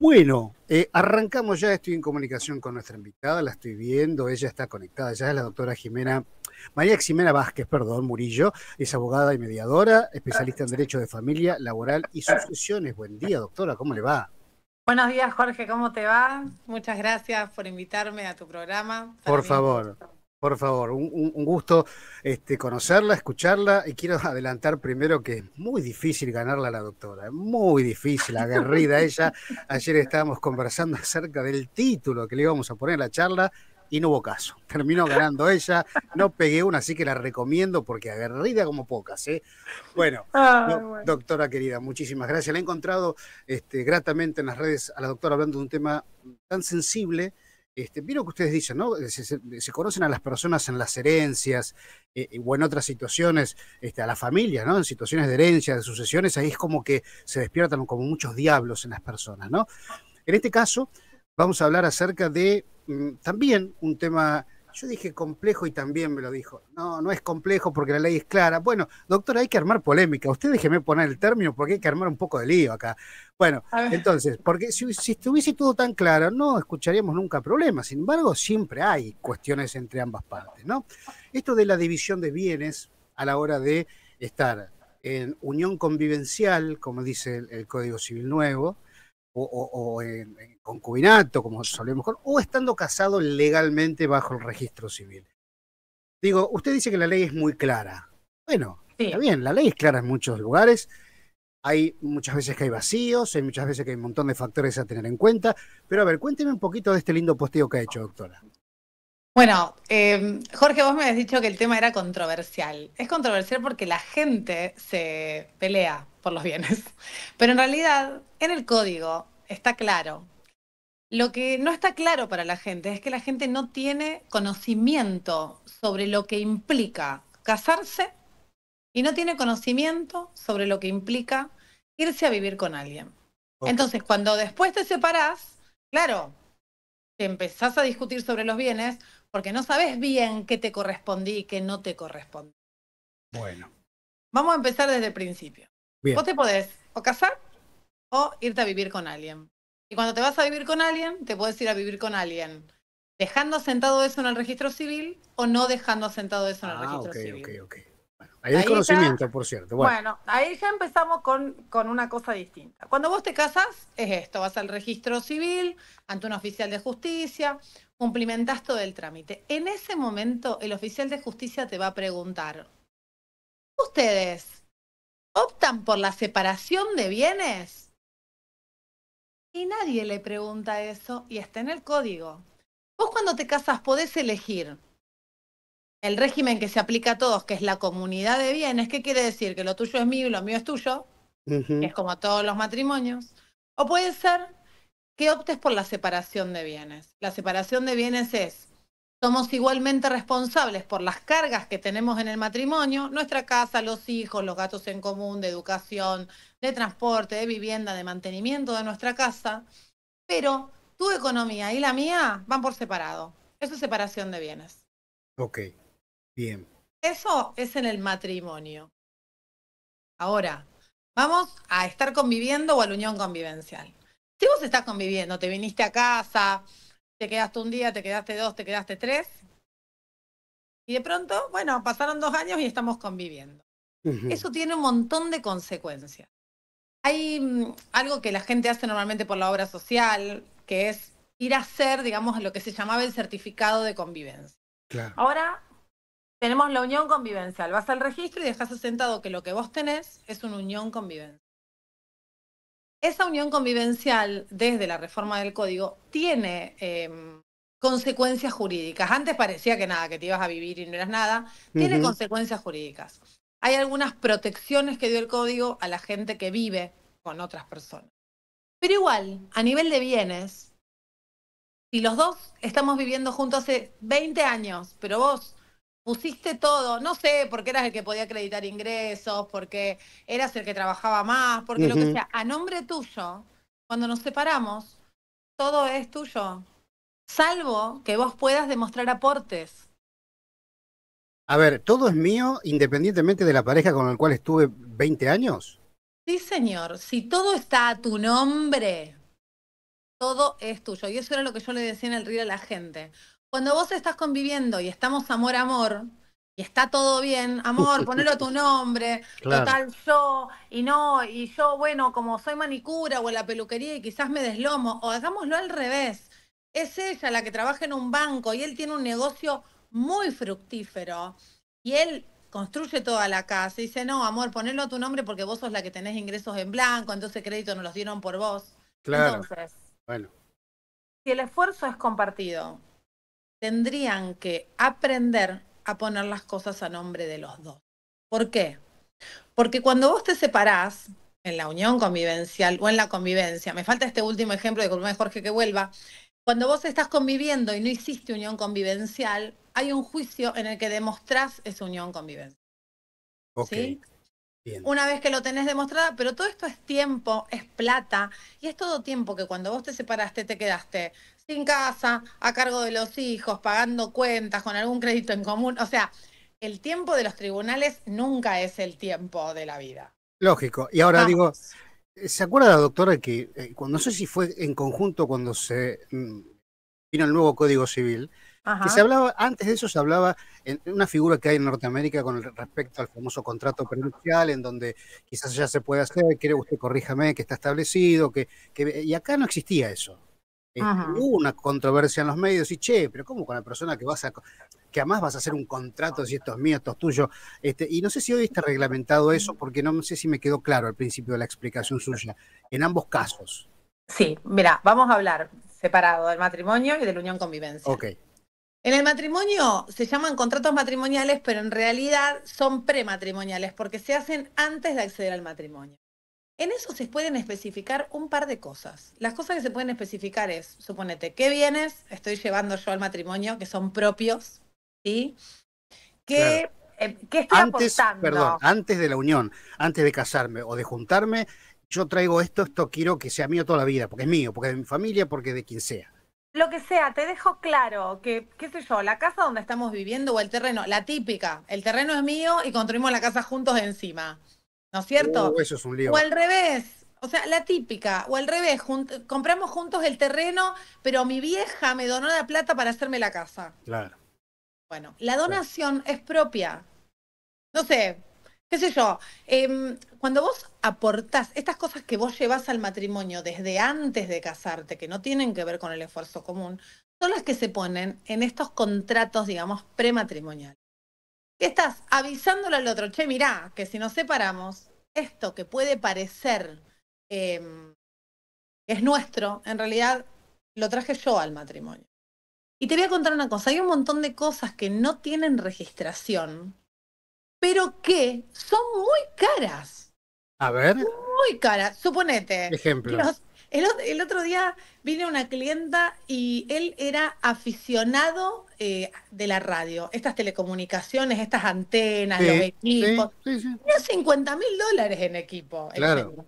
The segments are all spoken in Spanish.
Bueno, eh, arrancamos ya, estoy en comunicación con nuestra invitada, la estoy viendo, ella está conectada, ya es la doctora Jimena, María Ximena Vázquez, perdón, Murillo, es abogada y mediadora, especialista en Derecho de Familia, Laboral y Sucesiones. Buen día, doctora, ¿cómo le va? Buenos días, Jorge, ¿cómo te va? Muchas gracias por invitarme a tu programa. por favor. Por favor, un, gusto este, conocerla, escucharla y quiero adelantar primero que es muy difícil ganarla a la doctora, ¿eh? muy difícil, aguerrida ella. Ayer estábamos conversando acerca del título que le íbamos a poner a la charla y no hubo caso. Terminó ganando ella, no pegué una, así que la recomiendo porque aguerrida como pocas. ¿eh? Bueno, ah, doctora querida, muchísimas gracias. La he encontrado este, gratamente en las redes a la doctora hablando de un tema tan sensible este, lo que ustedes dicen, ¿no? Eh, se, conocen a las personas en las herencias eh, o en otras situaciones, este, a la familia, ¿no? En situaciones de herencia, de sucesiones, ahí es como que se despiertan como muchos diablos en las personas, ¿no? En este caso, vamos a hablar acerca de mm, también un tema yo dije complejo y también me lo dijo. No, no es complejo porque la ley es clara. Bueno, doctor hay que armar polémica. Usted déjeme poner el término porque hay que armar un poco de lío acá. Bueno, entonces, porque si, estuviese todo tan claro, no escucharíamos nunca problemas. Sin embargo, siempre hay cuestiones entre ambas partes, ¿no? Esto de la división de bienes a la hora de estar en unión convivencial, como dice el Código Civil Nuevo, o, en, concubinato, como solemos, o estando casado legalmente bajo el registro civil. Digo, usted dice que la ley es muy clara. Bueno, está bien, la ley es clara en muchos lugares. Hay muchas veces que hay vacíos, hay muchas veces que hay un montón de factores a tener en cuenta. Pero a ver, cuénteme un poquito de este lindo posteo que ha hecho, doctora. Bueno, em, Jorge, vos me has dicho que el tema era controversial. Es controversial porque la gente se pelea por los bienes. Pero en realidad, en el código está claro. Lo que no está claro para la gente es que la gente no tiene conocimiento sobre lo que implica casarse y no tiene conocimiento sobre lo que implica irse a vivir con alguien. Entonces, cuando después te separás, claro, te empezás a discutir sobre los bienes porque no sabes bien qué te correspondí y qué no te corresponde Bueno. Vamos a empezar desde el principio. Vos te podés o casar o irte a vivir con alguien. Y cuando te vas a vivir con alguien, te puedes ir a vivir con alguien. Dejando asentado eso en el registro civil o no dejando asentado eso en el ah, registro civil. ok, ahí, hay conocimiento, por cierto. Bueno. ahí ya empezamos con, con una cosa distinta. Cuando vos te casas, es esto: vas al registro civil, ante un oficial de justicia, cumplimentas todo el trámite. En ese momento, el oficial de justicia te va a preguntar: ¿Ustedes optan por la separación de bienes. Y nadie le pregunta eso y está en el código. Vos cuando te casas podés elegir el régimen que se aplica a todos, que es la comunidad de bienes. ¿Qué quiere decir? Que lo tuyo es mío y lo mío es tuyo. es como todos los matrimonios. O puede ser que optes por la separación de bienes. La separación de bienes es somos igualmente responsables por las cargas que tenemos en el matrimonio, nuestra casa, los hijos, los gatos en común, de educación, de transporte, de vivienda, de mantenimiento de nuestra casa, pero tu economía y la mía van por separado. Eso es separación de bienes. Ok, bien. Eso es en el matrimonio. Ahora, vamos a estar conviviendo o a la unión convivencial. Si vos estás conviviendo, te viniste a casa, te quedaste un día, te quedaste dos, te quedaste tres. Y de pronto, bueno, pasaron dos años y estamos conviviendo. Eso tiene un montón de consecuencias. Hay mm, algo que la gente hace normalmente por la obra social, que es ir a hacer, digamos, lo que se llamaba el certificado de convivencia. Ahora tenemos la unión convivencial. Vas al registro y dejas asentado que lo que vos tenés es una unión convivencia esa unión convivencial desde la reforma del código tiene em, consecuencias jurídicas. Antes parecía que nada, que te ibas a vivir y no eras nada. Tiene consecuencias jurídicas. Hay algunas protecciones que dio el código a la gente que vive con otras personas. Pero igual, a nivel de bienes, si los dos estamos viviendo juntos hace 20 años, pero vos pusiste todo, no sé, porque eras el que podía acreditar ingresos, porque eras el que trabajaba más, porque lo que sea, a nombre tuyo, cuando nos separamos, todo es tuyo, salvo que vos puedas demostrar aportes. A ver, ¿todo es mío independientemente de la pareja con la cual estuve 20 años? Sí, señor, si todo está a tu nombre, todo es tuyo. Y eso era lo que yo le decía en el río a la gente cuando vos estás conviviendo y estamos amor, amor, y está todo bien, amor, ponelo a tu nombre, total yo, y no, y yo, bueno, como soy manicura o en la peluquería y quizás me deslomo, o hagámoslo al revés. Es ella la que trabaja en un banco y él tiene un negocio muy fructífero y él construye toda la casa y dice, no, amor, ponelo a tu nombre porque vos sos la que tenés ingresos en blanco, entonces crédito nos los dieron por vos. Claro. Entonces, bueno. Si el esfuerzo es compartido, tendrían que aprender a poner las cosas a nombre de los dos. ¿Por qué? Porque cuando vos te separás en la unión convivencial o en la convivencia, me falta este último ejemplo de lo Jorge que vuelva, cuando vos estás conviviendo y no hiciste unión convivencial, hay un juicio en el que demostrás esa unión convivencial. ¿Sí? Una vez que lo tenés demostrada, pero todo esto es tiempo, es plata, y es todo tiempo que cuando vos te separaste te quedaste sin casa, a cargo de los hijos, pagando cuentas, con algún crédito en común. O sea, el tiempo de los tribunales nunca es el tiempo de la vida. Lógico. Y ahora digo, ¿se acuerda doctora que, eh, cuando, no sé si fue en conjunto cuando se mm, vino el nuevo Código Civil, que se hablaba, antes de eso se hablaba en una figura que hay en Norteamérica con respecto al famoso contrato prenupcial, en donde quizás ya se puede hacer, quiere usted corríjame, que está establecido, que, que y acá no existía eso. Eh, hubo una controversia en los medios y che, pero ¿cómo con la persona que vas a que además vas a hacer un contrato si esto es mío, esto es tuyo? Este, y no sé si hoy está reglamentado eso, mm. porque no sé si me quedó claro al principio de la explicación suya, en ambos casos. Sí, mira, vamos a hablar separado del matrimonio y de la unión convivencia. Ok. En el matrimonio se llaman contratos matrimoniales, pero en realidad son prematrimoniales porque se hacen antes de acceder al matrimonio. En eso se pueden especificar un par de cosas. Las cosas que se pueden especificar es, suponete, ¿qué bienes estoy llevando yo al matrimonio que son propios? ¿Sí? ¿Qué, em, ¿qué estoy antes, Perdón, antes de la unión, antes de casarme o de juntarme, yo traigo esto, esto quiero que sea mío toda la vida, porque es mío, porque es de mi familia, porque de quien sea. Lo que sea, te dejo claro que, qué sé yo, la casa donde estamos viviendo o el terreno, la típica, el terreno es mío y construimos la casa juntos encima. ¿no es cierto? Uh, o al revés, o sea, la típica, o al revés, compramos juntos el terreno, pero mi vieja me donó la plata para hacerme la casa. Claro. Bueno, la donación es propia. No sé, qué sé yo. Em, cuando vos aportás estas cosas que vos llevas al matrimonio desde antes de casarte, que no tienen que ver con el esfuerzo común, son las que se ponen en estos contratos, digamos, prematrimoniales estás avisándole al otro, che, mirá, que si nos separamos, esto que puede parecer eh, es nuestro, en realidad lo traje yo al matrimonio. Y te voy a contar una cosa, hay un montón de cosas que no tienen registración, pero que son muy caras. A ver. Muy caras. Suponete. Ejemplos. El, otro día vine una clienta y él era aficionado eh, de la radio, estas telecomunicaciones, estas antenas, los equipos. 50 mil dólares en equipo. Claro.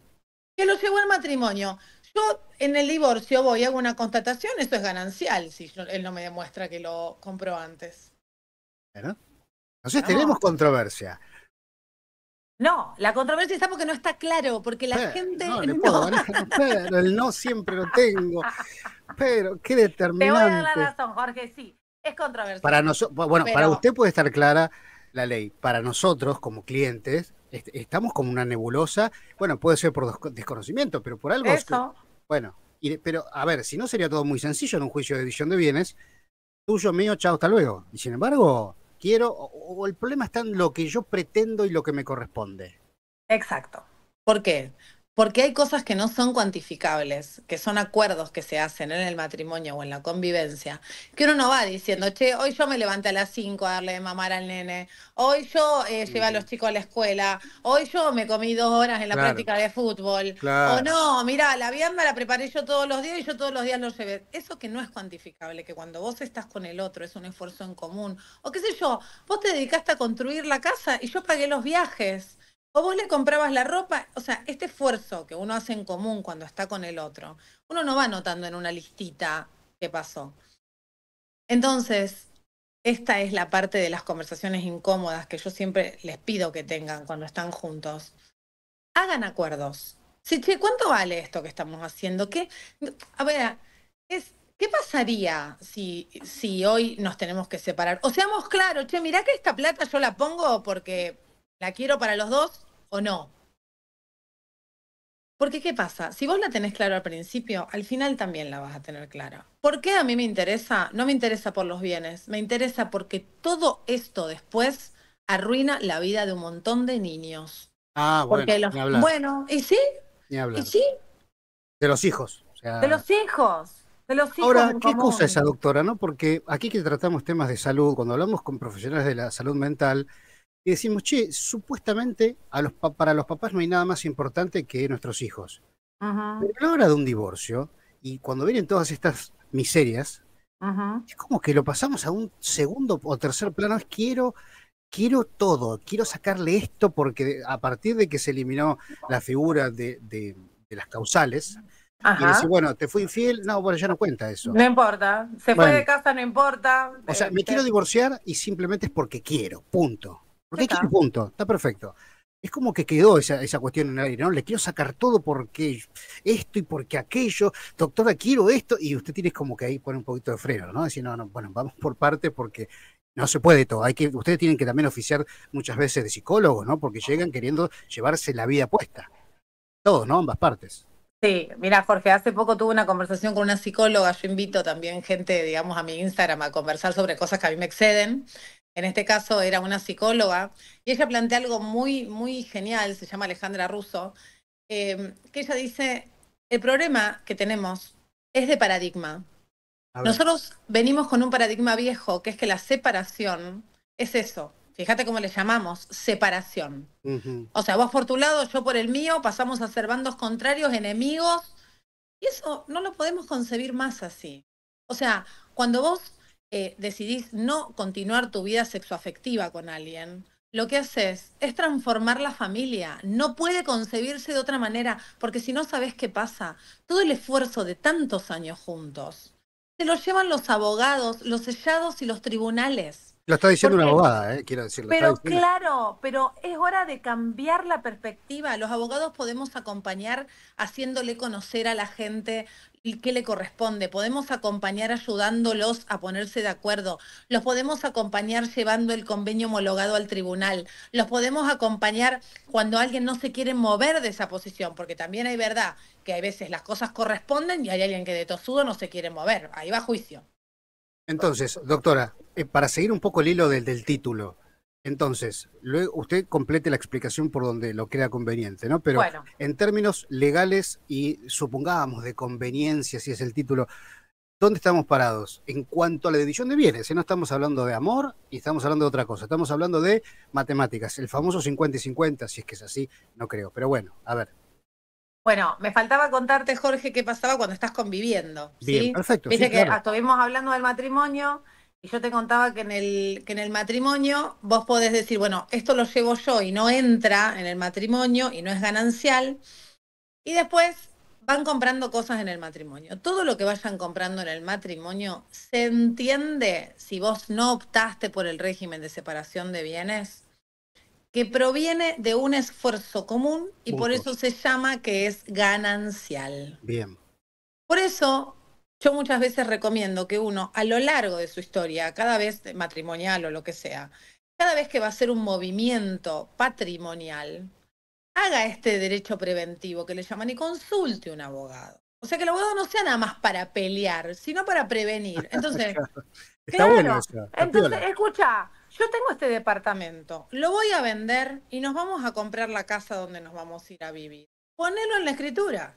que lo llevó al matrimonio. Yo en el divorcio voy, hago una constatación, eso es ganancial si él no me demuestra que lo compró antes. Bueno. Entonces tenemos controversia. No, la controversia está porque no está claro, porque la gente. No, el no siempre lo tengo. Pero qué determinante. Te voy a dar la razón, Jorge, sí. Es controversial. Para nosotros, bueno, para usted puede estar clara la ley. Para nosotros, como clientes, estamos como una nebulosa. Bueno, puede ser por desconocimiento, pero por algo. Eso. bueno, pero a ver, si no sería todo muy sencillo en un juicio de división de bienes, tuyo, mío, chao, hasta luego. Y sin embargo, quiero, o, el problema está en lo que yo pretendo y lo que me corresponde. Exacto. ¿Por qué? Porque hay cosas que no son cuantificables, que son acuerdos que se hacen en el matrimonio o en la convivencia, que uno no va diciendo, che, hoy yo me levanté a las 5 a darle de mamar al nene, hoy yo eh, llevo a los chicos a la escuela, hoy yo me comí dos horas en la práctica de fútbol, o no, mira, la vianda la preparé yo todos los días y yo todos los días lo llevé. Eso que no es cuantificable, que cuando vos estás con el otro es un esfuerzo en común, o qué sé yo, vos te dedicaste a construir la casa y yo pagué los viajes. O vos le comprabas la ropa, o sea, este esfuerzo que uno hace en común cuando está con el otro, uno no va notando en una listita qué pasó. Entonces, esta es la parte de las conversaciones incómodas que yo siempre les pido que tengan cuando están juntos. Hagan acuerdos. Sí, che, ¿cuánto vale esto que estamos haciendo? ¿Qué, a ver, es, ¿qué pasaría si, si hoy nos tenemos que separar? O seamos claros, che, mirá que esta plata yo la pongo porque la quiero para los dos o no. Porque, ¿qué pasa? Si vos la tenés claro al principio, al final también la vas a tener clara. ¿Por qué a mí me interesa? No me interesa por los bienes, me interesa porque todo esto después arruina la vida de un montón de niños. Ah, bueno. Los... Ni Bueno, ¿y sí? ¿Y sí? De los hijos. De los hijos. De los hijos Ahora, qué cosa cosa esa doctora, ¿no? Porque aquí que tratamos temas de salud, cuando hablamos con profesionales de la salud mental, y decimos, che, supuestamente a los para los papás no hay nada más importante que nuestros hijos. Pero a la hora de un divorcio, y cuando vienen todas estas miserias, es como que lo pasamos a un segundo o tercer plano, es quiero quiero todo, quiero sacarle esto porque a partir de que se eliminó la figura de, las causales, y decir, bueno, te fui infiel, no, bueno, ya no cuenta eso. No importa, se fue de casa, no importa. O sea, me este quiero divorciar y simplemente es porque quiero, punto. Porque hay un punto, está perfecto. Es como que quedó esa, esa cuestión en el aire, ¿no? Le quiero sacar todo porque esto y porque aquello, doctora, quiero esto, y usted tiene como que ahí poner un poquito de freno, ¿no? Decir, no, no, bueno, vamos por parte porque no se puede todo. Hay que, ustedes tienen que también oficiar muchas veces de psicólogos, ¿no? Porque llegan queriendo llevarse la vida puesta. Todos, ¿no? Ambas partes. Sí, mira Jorge, hace poco tuve una conversación con una psicóloga, yo invito también gente, digamos, a mi Instagram a conversar sobre cosas que a mí me exceden en este caso era una psicóloga, y ella plantea algo muy, muy genial, se llama Alejandra Russo, em, que ella dice, el problema que tenemos es de paradigma. Nosotros venimos con un paradigma viejo, que es que la separación es eso. Fíjate cómo le llamamos, separación. O sea, vos por tu lado, yo por el mío, pasamos a ser bandos contrarios, enemigos, y eso no lo podemos concebir más así. O sea, cuando vos eh, decidís no continuar tu vida sexoafectiva con alguien, lo que haces es transformar la familia. No puede concebirse de otra manera, porque si no sabes qué pasa, todo el esfuerzo de tantos años juntos, se lo llevan los abogados, los sellados y los tribunales. Lo está diciendo una abogada, eh, quiero decirlo. Pero claro, pero es hora de cambiar la perspectiva. Los abogados podemos acompañar haciéndole conocer a la gente qué le corresponde. Podemos acompañar ayudándolos a ponerse de acuerdo. Los podemos acompañar llevando el convenio homologado al tribunal. Los podemos acompañar cuando alguien no se quiere mover de esa posición, porque también hay verdad que hay veces las cosas corresponden y hay alguien que de tosudo no se quiere mover. Ahí va juicio. Entonces, doctora, eh, para seguir un poco el hilo del, del título, entonces, usted complete la explicación por donde lo crea conveniente, ¿no? Pero en términos legales y supongamos de conveniencia, si es el título, ¿dónde estamos parados? En cuanto a la división de bienes, si ¿eh? no estamos hablando de amor y estamos hablando de otra cosa, estamos hablando de matemáticas, el famoso 50 y 50, si es que es así, no creo, pero bueno, a ver. Bueno, me faltaba contarte, Jorge, qué pasaba cuando estás conviviendo. Bien, ¿sí? perfecto. que estuvimos hablando del matrimonio y yo te contaba que en, el, que en el matrimonio vos podés decir, bueno, esto lo llevo yo y no entra en el matrimonio y no es ganancial. Y después van comprando cosas en el matrimonio. Todo lo que vayan comprando en el matrimonio se entiende si vos no optaste por el régimen de separación de bienes que proviene de un esfuerzo común y por eso se llama que es ganancial. Bien. Por eso yo muchas veces recomiendo que uno a lo largo de su historia, cada vez matrimonial o lo que sea, cada vez que va a ser un movimiento patrimonial, haga este derecho preventivo que le llaman y consulte un abogado. O sea que el abogado no sea nada más para pelear, sino para prevenir. Entonces, Está bueno, entonces escucha, yo tengo este departamento, lo voy a vender y nos vamos a comprar la casa donde nos vamos a ir a vivir. Ponelo en la escritura.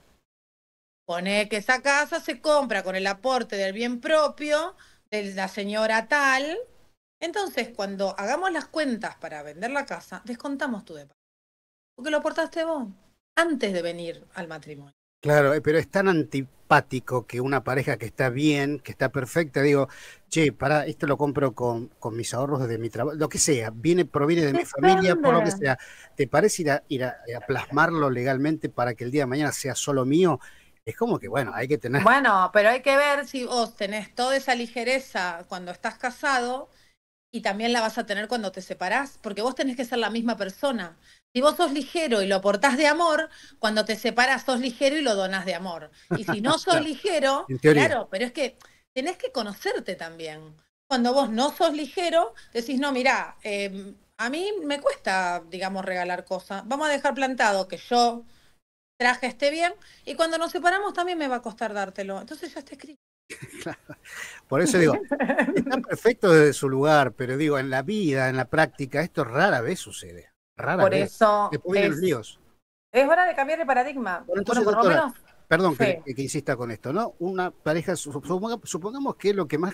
Pone que esa casa se compra con el aporte del bien propio de la señora tal. Entonces, cuando hagamos las cuentas para vender la casa, descontamos tu departamento. Porque lo aportaste vos antes de venir al matrimonio. Claro, eh, pero es tan antipático que una pareja que está bien, que está perfecta, digo, che, para, esto lo compro con, con mis ahorros desde mi trabajo, lo que sea, viene, proviene de mi familia, por lo que sea. ¿Te parece ir, a, eh, a, plasmarlo legalmente para que el día de mañana sea solo mío? Es como que, bueno, hay que tener... Bueno, pero hay que ver si vos tenés toda esa ligereza cuando estás casado y también la vas a tener cuando te separás, porque vos tenés que ser la misma persona. Si vos sos ligero y lo aportás de amor, cuando te separas sos ligero y lo donás de amor. Y si no sos ligero, claro, pero es que tenés que conocerte también. Cuando vos no sos ligero, decís, no, mirá, em, a mí me cuesta, digamos, regalar cosas. Vamos a dejar plantado que yo traje esté bien y cuando nos separamos también me va a costar dártelo. Entonces ya está escrito. Por eso digo, están perfecto desde su lugar, pero digo, en la vida, en la práctica, esto rara vez sucede. Por ¿eh? eso. es, hora de cambiar el paradigma. perdón que, insista con esto, ¿no? Una pareja, supongamos que lo que más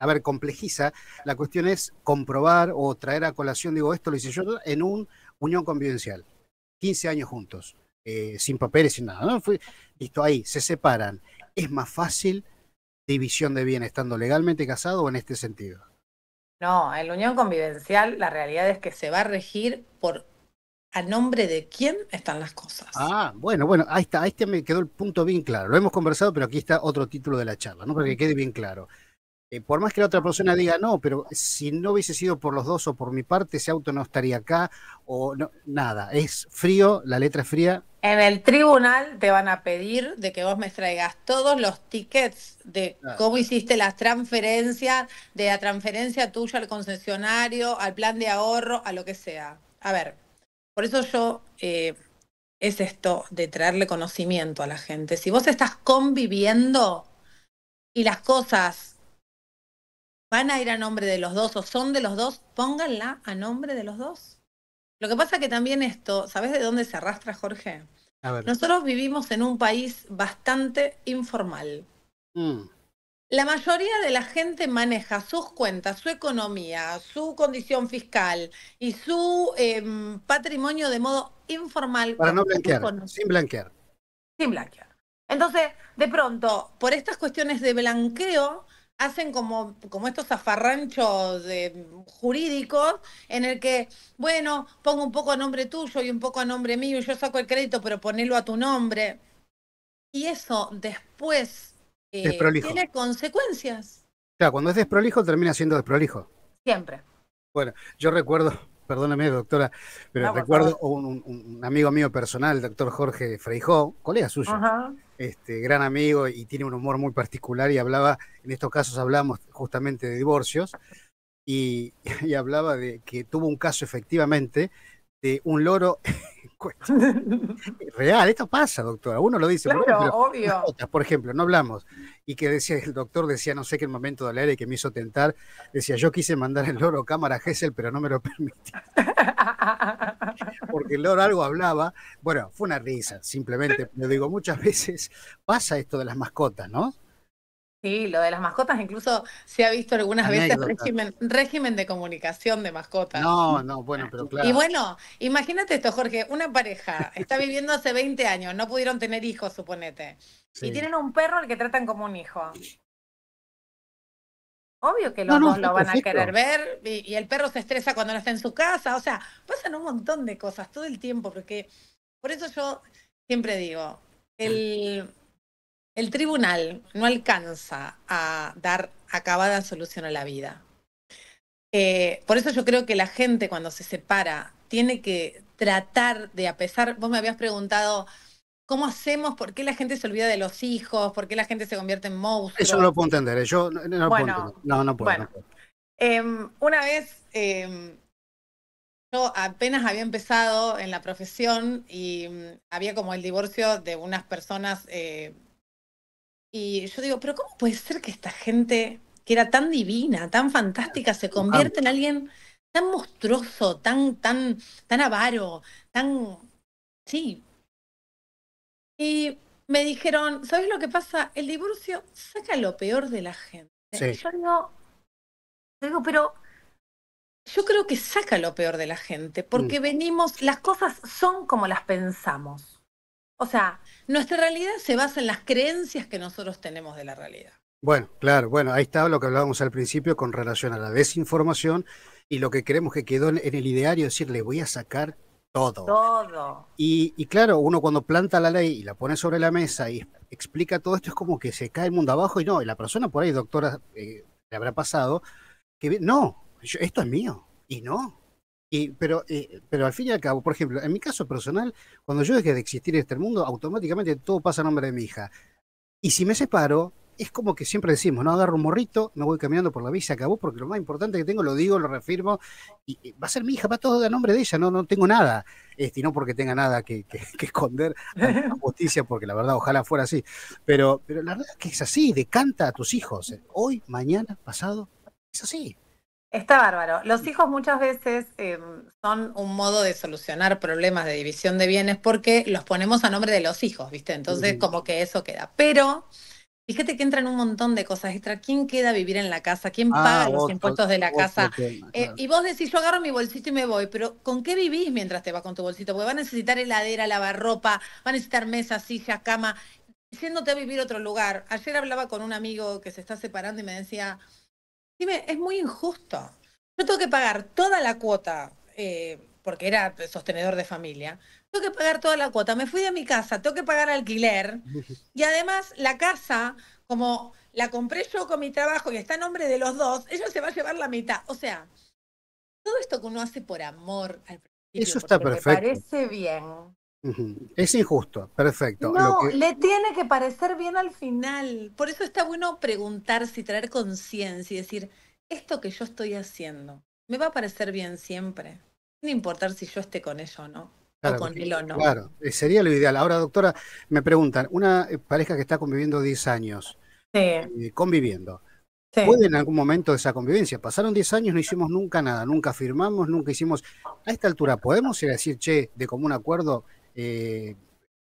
a ver, complejiza. La cuestión es comprobar o traer a colación, digo, esto lo hice yo en un unión convivencial. 15 años juntos, eh, sin papeles, sin nada. listo, ahí, se separan. ¿Es más fácil división de bien estando legalmente casado o en este sentido? No, en la unión convivencial la realidad es que se va a regir por a nombre de quién están las cosas. Ah, bueno, bueno, ahí está, ahí está me quedó el punto bien claro. Lo hemos conversado, pero aquí está otro título de la charla, ¿no? Para que quede bien claro. Eh, por más que la otra persona diga, no, pero si no hubiese sido por los dos o por mi parte, ese auto no estaría acá o nada. Es frío, la letra es fría, en el tribunal te van a pedir de que vos me traigas todos los tickets de cómo hiciste las transferencias, de la transferencia tuya al concesionario, al plan de ahorro, a lo que sea. A ver, por eso yo eh, es esto de traerle conocimiento a la gente. Si vos estás conviviendo y las cosas van a ir a nombre de los dos o son de los dos, pónganla a nombre de los dos. Lo que pasa que también esto, ¿sabes de dónde se arrastra, Jorge? Nosotros vivimos en un país bastante informal. Mm. La mayoría de la gente maneja sus cuentas, su economía, su condición fiscal y su em, patrimonio de modo informal. Para no blanquear, sin blanquear. Sin blanquear. Entonces, de pronto, por estas cuestiones de blanqueo, hacen como, como estos afarranchos de jurídicos en el que, bueno, pongo un poco a nombre tuyo y un poco a nombre mío y yo saco el crédito, pero ponelo a tu nombre. Y eso después eh, tiene consecuencias. sea, cuando es desprolijo termina siendo desprolijo. Siempre. Bueno, yo recuerdo, perdóname doctora, pero recuerdo un, un, amigo mío personal, el doctor Jorge Freijó, colega suyo este, gran amigo y tiene un humor muy particular y hablaba, en estos casos hablamos justamente de divorcios, y, hablaba de que tuvo un caso efectivamente de un loro real, esto pasa, doctora, uno lo dice, por, ejemplo, no hablamos, y que decía, el doctor decía, no sé qué el momento del aire que me hizo tentar, decía, yo quise mandar el loro cámara a pero no me lo permitió porque el algo hablaba. Bueno, fue una risa, simplemente. Pero digo, muchas veces pasa esto de las mascotas, ¿no? Sí, lo de las mascotas incluso se ha visto algunas veces régimen, de comunicación de mascotas. No, no, bueno, pero claro. Y bueno, imagínate esto, Jorge, una pareja está viviendo hace 20 años, no pudieron tener hijos, suponete, y tienen un perro al que tratan como un hijo. Obvio que los no, lo van a querer ver y, el perro se estresa cuando no está en su casa, o sea, pasan un montón de cosas todo el tiempo, porque por eso yo siempre digo, el, tribunal no alcanza a dar acabada solución a la vida. Eh, por eso yo creo que la gente cuando se separa tiene que tratar de, a pesar, vos me habías preguntado ¿Cómo hacemos? ¿Por qué la gente se olvida de los hijos? ¿Por qué la gente se convierte en monstruo? Eso no lo puedo entender. Eh, yo no, puedo una vez em, yo apenas había empezado en la profesión y mm, había como el divorcio de unas personas. Eh, y yo digo, ¿pero cómo puede ser que esta gente que era tan divina, tan fantástica, se convierta en alguien tan monstruoso, tan, tan, tan avaro, tan. Sí, y me dijeron, ¿sabes lo que pasa? El divorcio saca lo peor de la gente. Yo digo, pero yo creo que saca lo peor de la gente, porque mm. venimos, las cosas son como las pensamos. O sea, nuestra realidad se basa en las creencias que nosotros tenemos de la realidad. Bueno, claro, bueno, ahí estaba lo que hablábamos al principio con relación a la desinformación y lo que creemos que quedó en, el ideario, es decir, le voy a sacar todo. Todo. Y, claro, uno cuando planta la ley y la pone sobre la mesa y explica todo esto, es como que se cae el mundo abajo y no, y la persona por ahí, doctora, eh, le habrá pasado, que no, esto es mío, y no. Y, pero, eh, pero al fin y al cabo, por ejemplo, en mi caso personal, cuando yo dejé de existir en este mundo, automáticamente todo pasa a nombre de mi hija. Y si me separo, es como que siempre decimos, no agarro un morrito, me voy caminando por la vía se acabó, porque lo más importante que tengo lo digo, lo reafirmo, y, va a ser mi hija, va todo a nombre de ella, no, no tengo nada, este, y no porque tenga nada que, esconder a la justicia, porque la verdad ojalá fuera así, pero, pero la verdad es que es así, decanta a tus hijos, eh, hoy, mañana, pasado, es así. Está bárbaro. Los hijos muchas veces em, son un modo de solucionar problemas de división de bienes porque los ponemos a nombre de los hijos, ¿viste? Entonces, como que eso queda. Pero Fíjate que entran un montón de cosas extra. ¿Quién queda a vivir en la casa? ¿Quién ah, paga los impuestos de la casa? Eh, y vos decís, yo agarro mi bolsito y me voy, pero ¿con qué vivís mientras te vas con tu bolsito? Porque va a necesitar heladera, lavarropa, va a necesitar mesas, sillas, cama, Diciéndote a vivir otro lugar. Ayer hablaba con un amigo que se está separando y me decía, dime, es muy injusto. Yo tengo que pagar toda la cuota eh, porque era sostenedor de familia, tengo que pagar toda la cuota, me fui de mi casa, tengo que pagar alquiler y además la casa, como la compré yo con mi trabajo y está en nombre de los dos, ellos se va a llevar la mitad. O sea, todo esto que uno hace por amor al principio. Eso está perfecto. parece bien. Es injusto, perfecto. No, le tiene que parecer bien al final. Por eso está bueno preguntarse y traer conciencia y decir, esto que yo estoy haciendo, ¿me va a parecer bien siempre? importar si yo esté con eso o no. o con él o no. Claro, eh, sería lo ideal. Ahora, doctora, me preguntan, una eh, pareja que está conviviendo 10 años, eh, conviviendo, ¿puede en algún momento de esa convivencia? Pasaron 10 años, no hicimos nunca nada, nunca firmamos, nunca hicimos... A esta altura, ¿podemos ir a decir, che, de común acuerdo,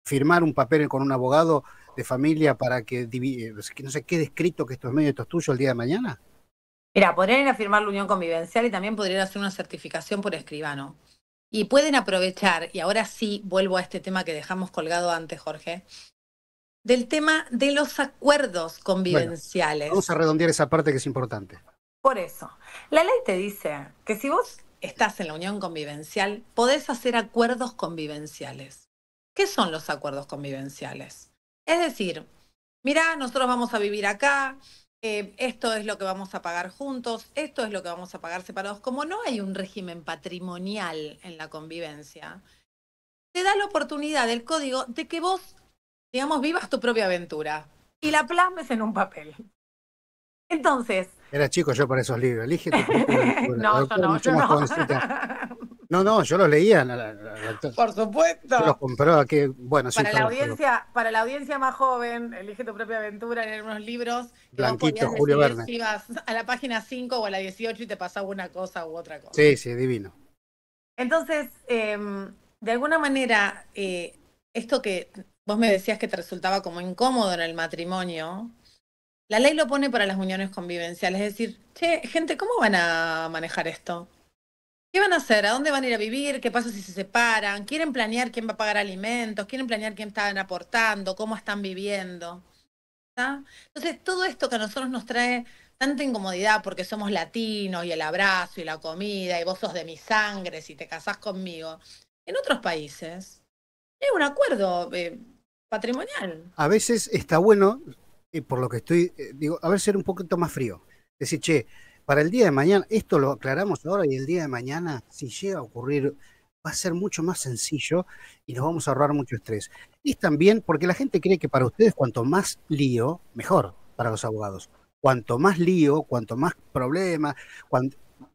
firmar un papel con un abogado de familia para que, no sé qué descrito que esto es medio, esto es tuyo el día de mañana? Mira, podrían ir firmar la unión convivencial y también podrían hacer una certificación por escribano. Y pueden aprovechar, y ahora sí vuelvo a este tema que dejamos colgado antes, Jorge, del tema de los acuerdos convivenciales. vamos a redondear esa parte que es importante. Por eso, la ley te dice que si vos estás en la unión convivencial, podés hacer acuerdos convivenciales. ¿Qué son los acuerdos convivenciales? Es decir, mira, nosotros vamos a vivir acá, eh, esto es lo que vamos a pagar juntos, esto es lo que vamos a pagar separados. Como no hay un régimen patrimonial en la convivencia, te da la oportunidad del código de que vos, digamos, vivas tu propia aventura y la plasmes en un papel. Entonces. Era chico yo para esos libros. Elige tu no, yo no, yo no. No, no, yo los leía. la, Por supuesto. los que, bueno, para la audiencia, para la audiencia más joven, elige tu propia aventura, en unos libros. Blanquito, Julio Verne. ibas a la página 5 o a la 18 y te pasaba una cosa u otra cosa. Sí, sí, divino. Entonces, em, de alguna manera, eh, esto que vos me decías que te resultaba como incómodo en el matrimonio, la ley lo pone para las uniones convivenciales, es decir, che, gente, ¿cómo van a manejar esto? ¿Qué van a hacer? ¿A dónde van a ir a vivir? ¿Qué pasa si se separan? ¿Quieren planear quién va a pagar alimentos? ¿Quieren planear quién están aportando? ¿Cómo están viviendo? Entonces, todo esto que a nosotros nos trae tanta incomodidad porque somos latinos y el abrazo y la comida y vos sos de mi sangre si te casás conmigo, en otros países es un acuerdo eh, patrimonial. A veces está bueno, y eh, por lo que estoy, eh, digo, a ver, ser un poquito más frío. Decir, che, para el día de mañana, esto lo aclaramos ahora y el día de mañana, si llega a ocurrir, va a ser mucho más sencillo y nos vamos a ahorrar mucho estrés. Es también porque la gente cree que para ustedes cuanto más lío, mejor para los abogados. Cuanto más lío, cuanto más problemas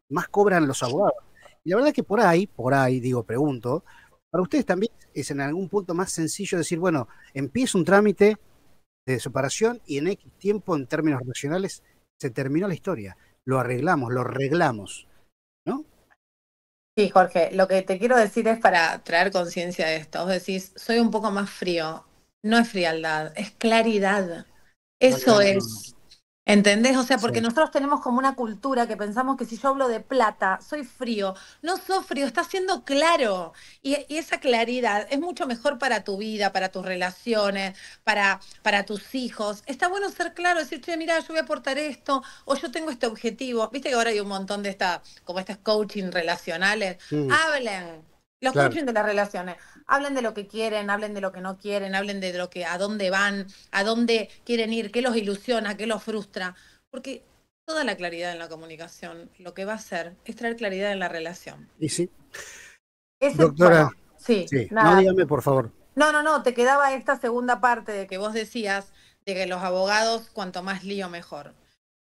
más cobran los abogados. Y la verdad que por ahí, por ahí digo, pregunto, para ustedes también es en algún punto más sencillo decir, bueno, empieza un trámite de separación y en X tiempo, en términos racionales, se terminó la historia lo arreglamos, lo arreglamos, ¿no? Sí, Jorge, lo que te quiero decir es para traer conciencia de esto. Vos decís, soy un poco más frío. No es frialdad, es claridad. Eso es ¿Entendés? O sea, porque nosotros tenemos como una cultura que pensamos que si yo hablo de plata, soy frío. No soy frío, está siendo claro. Y, esa claridad es mucho mejor para tu vida, para tus relaciones, para, para tus hijos. Está bueno ser claro, decir, che, mira, yo voy a aportar esto, o yo tengo este objetivo. Viste que ahora hay un montón de esta, como estas coaching relacionales. Hablen, los claro. de las relaciones. Hablen de lo que quieren, hablen de lo que no quieren, hablen de lo que, a dónde van, a dónde quieren ir, qué los ilusiona, qué los frustra. Porque toda la claridad en la comunicación lo que va a hacer es traer claridad en la relación. Y sí. Doctora, sí, no dígame por favor. No, no, no, te quedaba esta segunda parte de que vos decías de que los abogados cuanto más lío mejor.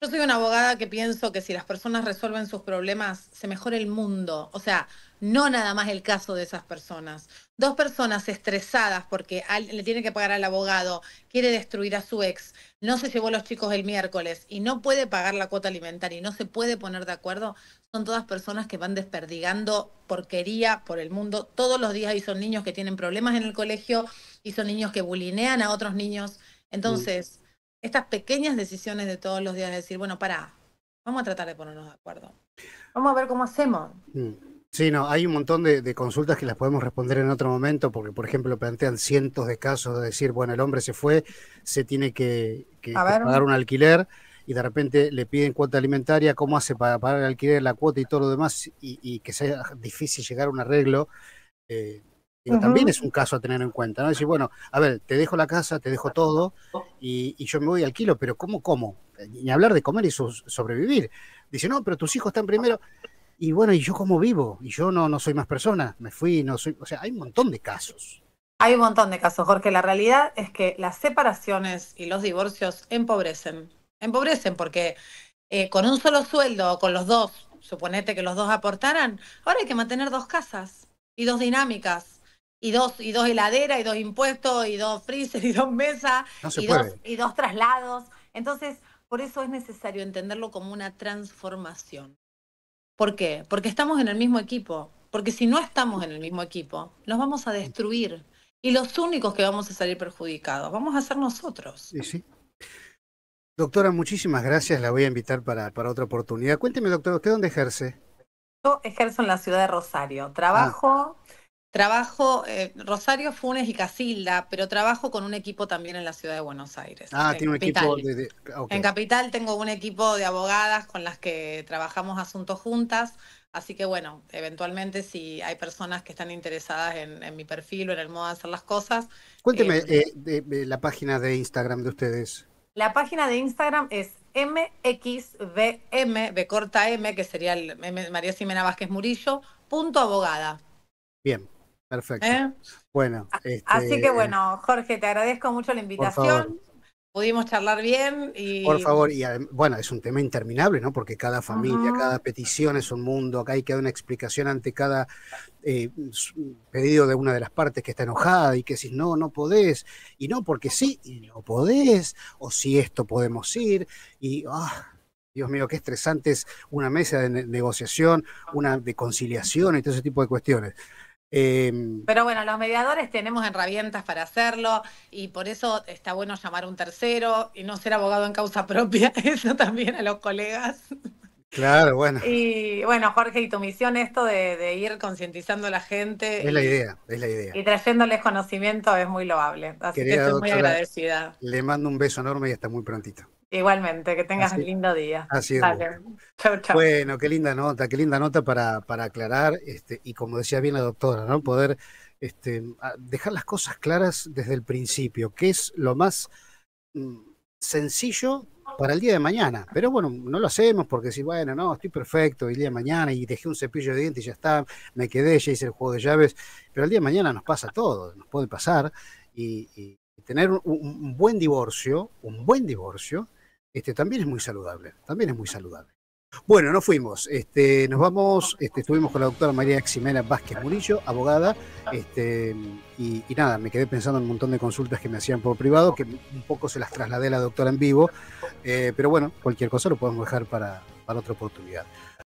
Yo soy una abogada que pienso que si las personas resuelven sus problemas, se mejora el mundo. O sea, no nada más el caso de esas personas. Dos personas estresadas porque le tiene que pagar al abogado, quiere destruir a su ex, no se llevó a los chicos el miércoles y no puede pagar la cuota alimentaria y no se puede poner de acuerdo, son todas personas que van desperdigando porquería por el mundo todos los días y son niños que tienen problemas en el colegio y son niños que bulinean a otros niños. Entonces, mm. estas pequeñas decisiones de todos los días, de decir, bueno, para, vamos a tratar de ponernos de acuerdo. Vamos a ver cómo hacemos. Mm. Sí, no, hay un montón de, consultas que las podemos responder en otro momento, porque por ejemplo plantean cientos de casos de decir, bueno, el hombre se fue, se tiene que, que pagar un alquiler y de repente le piden cuota alimentaria, ¿cómo hace para pagar el alquiler, la cuota y todo lo demás? Y, que sea difícil llegar a un arreglo. Eh, también es un caso a tener en cuenta, ¿no? Decir, bueno, a ver, te dejo la casa, te dejo todo y, yo me voy y pero ¿cómo, cómo? Eh, ni hablar de comer y sobrevivir. Dice, no, pero tus hijos están primero. Y bueno, ¿y yo cómo vivo? Y yo no, no soy más persona, me fui, no soy, o sea, hay un montón de casos. Hay un montón de casos, Jorge. La realidad es que las separaciones y los divorcios empobrecen. Empobrecen porque eh, con un solo sueldo o con los dos, suponete que los dos aportaran, ahora hay que mantener dos casas y dos dinámicas y dos y dos heladeras y dos impuestos y dos freezer y dos mesas y dos traslados. Entonces, por eso es necesario entenderlo como una transformación. ¿Por qué? Porque estamos en el mismo equipo. Porque si no estamos en el mismo equipo, nos vamos a destruir. Y los únicos que vamos a salir perjudicados vamos a ser nosotros. Sí, sí. Doctora, muchísimas gracias. La voy a invitar para, para otra oportunidad. Cuénteme, doctora, ¿usted dónde ejerce? Yo ejerzo en la ciudad de Rosario. Trabajo. Ah. Trabajo, eh, Rosario, Funes y Casilda, pero trabajo con un equipo también en la ciudad de Buenos Aires. Ah, tiene un equipo de, En Capital tengo un equipo de abogadas con las que trabajamos asuntos juntas, así que bueno, eventualmente si hay personas que están interesadas en, mi perfil o en el modo de hacer las cosas. Cuénteme eh, eh, de, la página de Instagram de ustedes. La página de Instagram es mxbm, B corta M, que sería el María Ximena Vázquez Murillo, punto abogada. Bien, Perfecto. ¿Eh? Bueno. Ah, este, así que bueno, Jorge, te agradezco mucho la invitación. Pudimos charlar bien y... Por favor, y bueno, es un tema interminable, ¿no? Porque cada familia, cada petición es un mundo, acá hay que dar una explicación ante cada eh, pedido de una de las partes que está enojada y que si no, no podés, y no porque sí, y no podés, o si esto podemos ir, y... Ah, Dios mío, qué estresante es una mesa de negociación, una de conciliación y todo ese tipo de cuestiones. Em, Pero bueno, los mediadores tenemos herramientas para hacerlo y por eso está bueno llamar a un tercero y no ser abogado en causa propia, eso también a los colegas. Claro, bueno. Y bueno, Jorge, y tu misión esto de, ir concientizando a la gente. Es la idea, es la idea. Y trayéndoles conocimiento es muy loable. Así que estoy muy agradecida. Le mando un beso enorme y hasta muy prontito. Igualmente, que tengas un lindo día. Así es. Bueno, qué linda nota, qué linda nota para, aclarar, este, y como decía bien la doctora, ¿no? Poder este, dejar las cosas claras desde el principio, que es lo más mm, sencillo para el día de mañana. Pero bueno, no lo hacemos porque si, bueno, no, estoy perfecto el día de mañana y dejé un cepillo de dientes y ya está, me quedé, ya hice el juego de llaves. Pero el día de mañana nos pasa todo, nos puede pasar. Y, tener un buen divorcio, un buen divorcio, este, también es muy saludable, también es muy saludable. Bueno, nos fuimos. Este, nos vamos. Este, estuvimos con la doctora María Ximena Vázquez Murillo, abogada. y, nada, me quedé pensando en un montón de consultas que me hacían por privado, que un poco se las trasladé a la doctora en vivo. Eh, pero bueno, cualquier cosa lo podemos dejar para otra oportunidad.